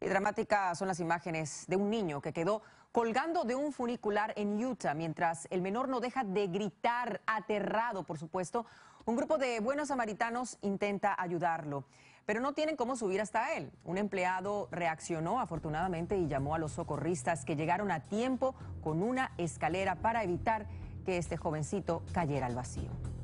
dramáticas son las imágenes de un niño que quedó colgando de un funicular en Utah, mientras el menor no deja de gritar, aterrado, por supuesto. Un grupo de buenos samaritanos intenta ayudarlo, pero no tienen cómo subir hasta él. Un empleado reaccionó afortunadamente y llamó a los socorristas que llegaron a tiempo con una escalera para evitar que este jovencito cayera al vacío.